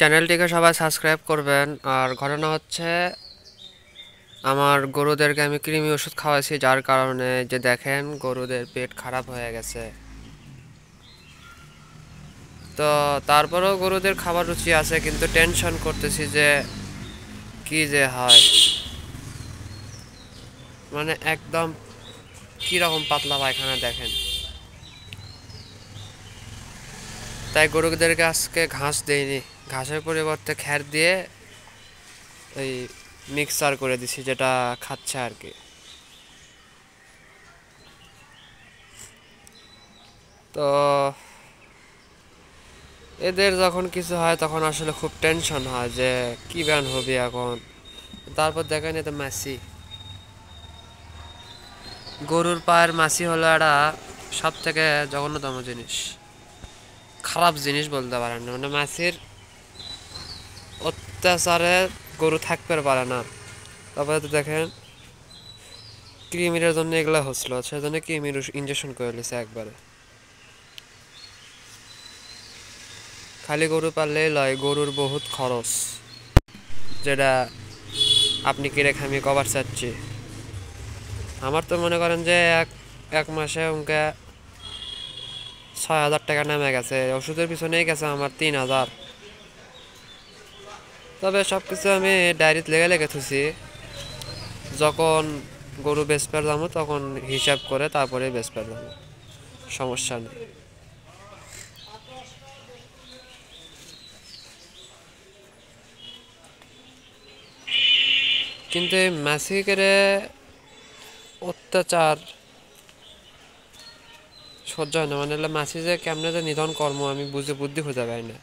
চ্যানেলটিকে সবাই সাবস্ক্রাইব করবেন আর ঘটনা হচ্ছে আমার গরুদেরকে আমি কৃমি ওষুধ খাওয়াইছি যার কারণে যে দেখেন গরুদের পেট খারাপ হয়ে গেছে তো তারপরেও গরুদের খাবার রুচি আছে কিন্তু টেনশন করতেছি যে কি যে হয় মানে একদম কীরকম পাতলা পায়খানা দেখেন তাই গরুদেরকে আজকে ঘাস দেয়নি ঘাসের পরিবর্তে খ্যার দিয়ে এই মিক্সার করে দিছি যেটা খাচ্ছে আর কি তো এদের যখন কিছু হয় তখন আসলে খুব টেনশন হয় যে কি ব্যান হবে এখন তারপর দেখেন এতে মাসি গরুর পায়ের মাসি হলো একটা সব থেকে জঘন্যতম জিনিস খারাপ জিনিস বলতে পারেন না মানে মাছের অত্যাচারে গরু থাকতে পারে না তারপরে তো দেখেন ক্রিমিরের জন্য এগুলো হচ্ছিল সেজন্য ক্রিমির ইঞ্জেকশন করে লিছে একবারে খালি গরু পারলে লয় গরুর বহুত খরচ যেটা আপনি কিরে খামি কবার চাচ্ছি আমার তো মনে করেন যে এক এক মাসে উনকে ছয় হাজার টাকা নেমে গেছে ওষুধের পিছনেই গেছে আমার তিন হাজার তবে সব কিছু আমি ডায়েরিতে লেগে লেগে থুছি যখন গরু বেচপার দামো তখন হিসাব করে তারপরে বেচপার দামো সমস্যা নেই কিন্তু এই মাসিকের অত্যাচার সহ্য হয় না মানে মাছি যে কেমনে যে নিধন কর্ম আমি বুঝে বুদ্ধি খুঁজে পাই না